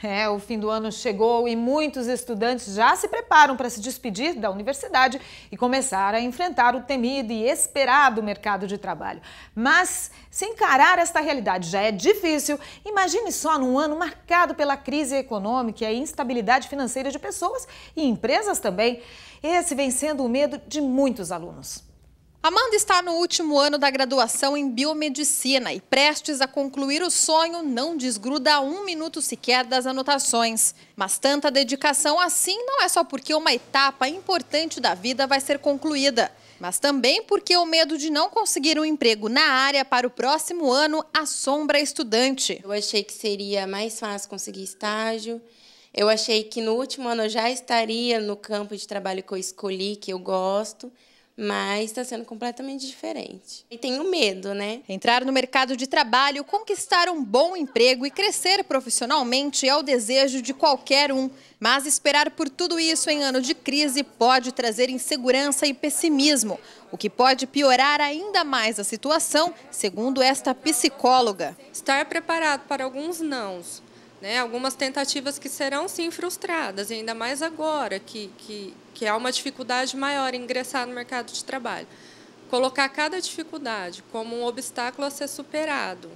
É, o fim do ano chegou e muitos estudantes já se preparam para se despedir da universidade e começar a enfrentar o temido e esperado mercado de trabalho. Mas se encarar esta realidade já é difícil, imagine só num ano marcado pela crise econômica e a instabilidade financeira de pessoas e empresas também. Esse vem sendo o medo de muitos alunos. Amanda está no último ano da graduação em biomedicina e prestes a concluir o sonho, não desgruda um minuto sequer das anotações. Mas tanta dedicação assim não é só porque uma etapa importante da vida vai ser concluída, mas também porque o medo de não conseguir um emprego na área para o próximo ano assombra a estudante. Eu achei que seria mais fácil conseguir estágio. Eu achei que no último ano eu já estaria no campo de trabalho que eu escolhi, que eu gosto mas está sendo completamente diferente. E tenho medo, né? Entrar no mercado de trabalho, conquistar um bom emprego e crescer profissionalmente é o desejo de qualquer um. Mas esperar por tudo isso em ano de crise pode trazer insegurança e pessimismo, o que pode piorar ainda mais a situação, segundo esta psicóloga. Estar preparado para alguns nãos, né? algumas tentativas que serão sim frustradas, ainda mais agora que, que que há uma dificuldade maior em ingressar no mercado de trabalho. Colocar cada dificuldade como um obstáculo a ser superado,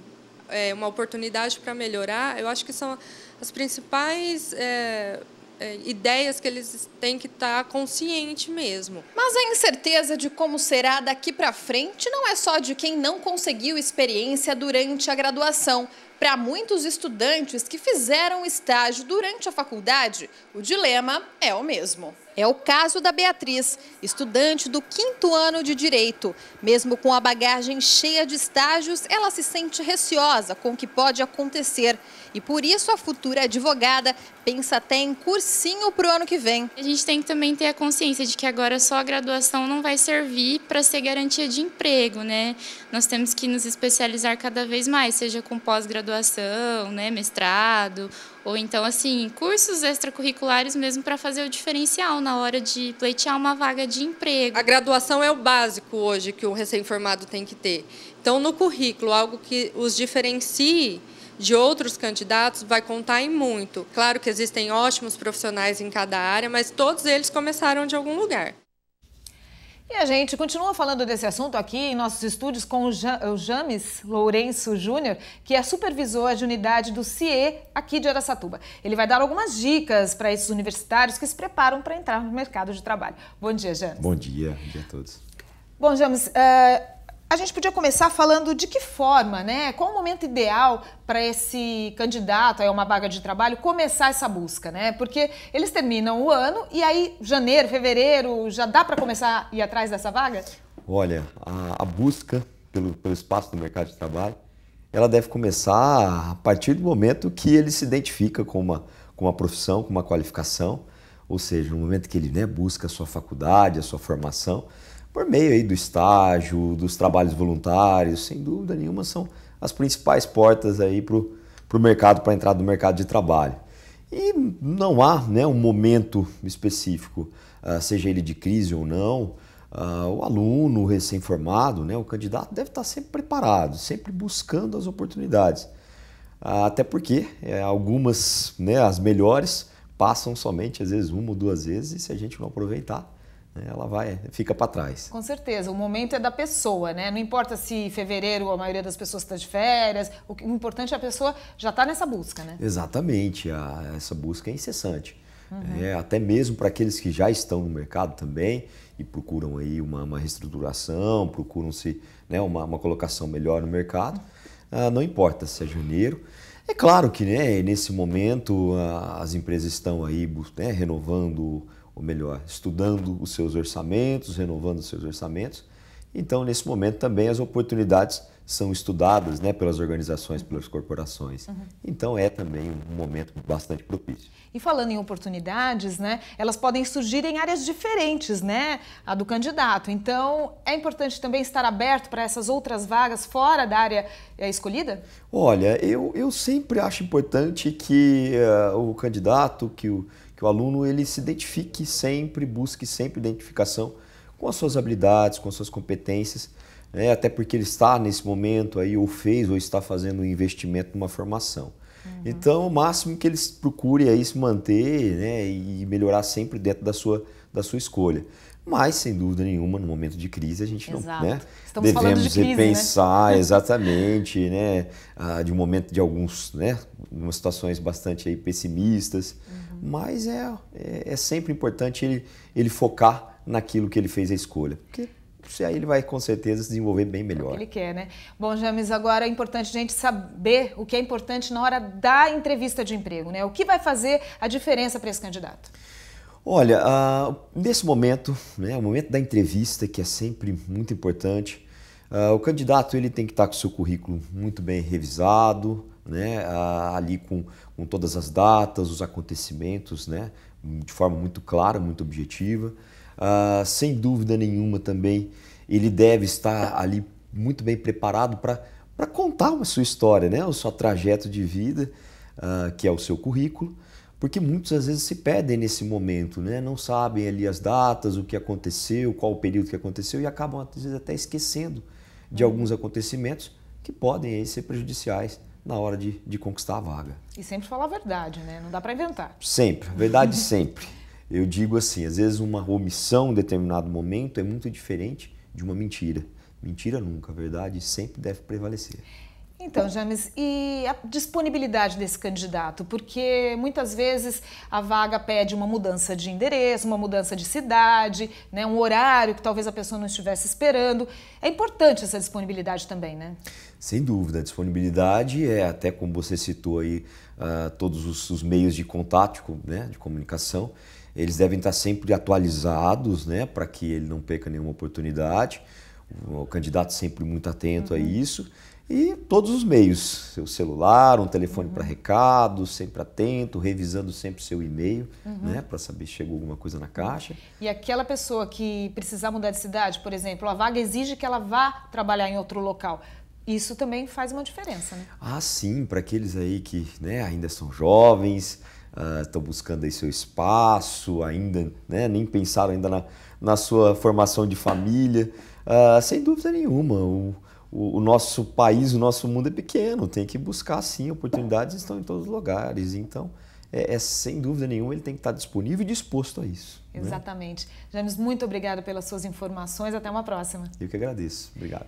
é, uma oportunidade para melhorar, eu acho que são as principais é, é, ideias que eles têm que estar tá consciente mesmo. Mas a incerteza de como será daqui para frente não é só de quem não conseguiu experiência durante a graduação, para muitos estudantes que fizeram estágio durante a faculdade, o dilema é o mesmo. É o caso da Beatriz, estudante do quinto ano de Direito. Mesmo com a bagagem cheia de estágios, ela se sente receosa com o que pode acontecer. E por isso a futura advogada pensa até em cursinho para o ano que vem. A gente tem que também ter a consciência de que agora só a graduação não vai servir para ser garantia de emprego, né? Nós temos que nos especializar cada vez mais, seja com pós-graduação pós-graduação, né, mestrado, ou então assim, cursos extracurriculares mesmo para fazer o diferencial na hora de pleitear uma vaga de emprego. A graduação é o básico hoje que o recém-formado tem que ter. Então, no currículo, algo que os diferencie de outros candidatos vai contar em muito. Claro que existem ótimos profissionais em cada área, mas todos eles começaram de algum lugar. E a gente continua falando desse assunto aqui em nossos estúdios com o James Lourenço Júnior, que é supervisor de unidade do CIE aqui de Aracatuba. Ele vai dar algumas dicas para esses universitários que se preparam para entrar no mercado de trabalho. Bom dia, James. Bom dia, bom dia a todos. Bom, James, uh, a gente podia começar falando de que forma, né? Qual o momento ideal para esse candidato a uma vaga de trabalho começar essa busca, né? Porque eles terminam o ano e aí janeiro, fevereiro, já dá para começar a ir atrás dessa vaga? Olha, a, a busca pelo, pelo espaço do mercado de trabalho, ela deve começar a partir do momento que ele se identifica com uma, com uma profissão, com uma qualificação, ou seja, no momento que ele né, busca a sua faculdade, a sua formação, por meio aí do estágio, dos trabalhos voluntários, sem dúvida nenhuma, são as principais portas aí para o mercado, para a entrada do mercado de trabalho. E não há né, um momento específico, ah, seja ele de crise ou não, ah, o aluno recém-formado, né, o candidato deve estar tá sempre preparado, sempre buscando as oportunidades. Ah, até porque eh, algumas, né, as melhores, passam somente às vezes uma ou duas vezes e se a gente não aproveitar, é, ela vai, fica para trás. Com certeza, o momento é da pessoa, né? Não importa se fevereiro a maioria das pessoas está de férias, o importante é a pessoa já está nessa busca, né? Exatamente, a, essa busca é incessante. Uhum. É, até mesmo para aqueles que já estão no mercado também e procuram aí uma, uma reestruturação, procuram-se né, uma, uma, colocação melhor no mercado, uhum. ah, não importa se é janeiro, é claro que né, nesse momento as empresas estão aí né, renovando, ou melhor, estudando os seus orçamentos, renovando os seus orçamentos, então, nesse momento também as oportunidades são estudadas né, pelas organizações, pelas corporações. Uhum. Então é também um momento bastante propício. E falando em oportunidades, né, elas podem surgir em áreas diferentes, né, a do candidato. Então é importante também estar aberto para essas outras vagas fora da área eh, escolhida? Olha, eu, eu sempre acho importante que uh, o candidato, que o, que o aluno, ele se identifique sempre, busque sempre identificação com as suas habilidades, com as suas competências, né? até porque ele está nesse momento aí, ou fez, ou está fazendo um investimento numa formação. Uhum. Então, o máximo que eles procurem aí se manter né? e melhorar sempre dentro da sua, da sua escolha. Mas, sem dúvida nenhuma, no momento de crise, a gente não né, devemos de crise, né? repensar né? exatamente né, de um momento de alguns, né, algumas situações bastante aí pessimistas. Uhum. Mas é, é, é sempre importante ele, ele focar naquilo que ele fez a escolha. Porque se aí ele vai com certeza se desenvolver bem é melhor. É que ele quer, né? Bom, James, agora é importante a gente saber o que é importante na hora da entrevista de emprego, né? O que vai fazer a diferença para esse candidato? Olha, uh, nesse momento, né, o momento da entrevista, que é sempre muito importante, uh, o candidato ele tem que estar tá com o seu currículo muito bem revisado, né, uh, ali com, com todas as datas, os acontecimentos, né, de forma muito clara, muito objetiva. Ah, sem dúvida nenhuma também, ele deve estar ali muito bem preparado para contar a sua história, né? o seu trajeto de vida, ah, que é o seu currículo, porque muitas vezes se perdem nesse momento, né? não sabem ali as datas, o que aconteceu, qual o período que aconteceu e acabam às vezes até esquecendo de uhum. alguns acontecimentos que podem aí, ser prejudiciais na hora de, de conquistar a vaga. E sempre falar a verdade, né? Não dá para inventar. Sempre, verdade sempre. Eu digo assim, às vezes uma omissão em determinado momento é muito diferente de uma mentira. Mentira nunca, a verdade sempre deve prevalecer. Então, James, e a disponibilidade desse candidato? Porque muitas vezes a vaga pede uma mudança de endereço, uma mudança de cidade, né, um horário que talvez a pessoa não estivesse esperando. É importante essa disponibilidade também, né? Sem dúvida, a disponibilidade é até como você citou aí, uh, todos os, os, meios de contato, né, de comunicação, eles devem estar sempre atualizados, né, para que ele não perca nenhuma oportunidade. O candidato sempre muito atento uhum. a isso. E todos os meios, seu celular, um telefone uhum. para recado, sempre atento, revisando sempre seu e-mail, uhum. né, para saber se chegou alguma coisa na caixa. E aquela pessoa que precisar mudar de cidade, por exemplo, a vaga exige que ela vá trabalhar em outro local. Isso também faz uma diferença, né? Ah, sim, para aqueles aí que né, ainda são jovens, estão ah, uh, buscando aí seu espaço, ainda né, nem pensaram ainda na, na sua formação de família. Uh, sem dúvida nenhuma, o, o, nosso país, o nosso mundo é pequeno, tem que buscar sim, oportunidades estão em todos os lugares. Então, é, é sem dúvida nenhuma, ele tem que estar disponível e disposto a isso. Né? Exatamente. Né? James, muito obrigado pelas suas informações. Até uma próxima. Eu que agradeço. Obrigado.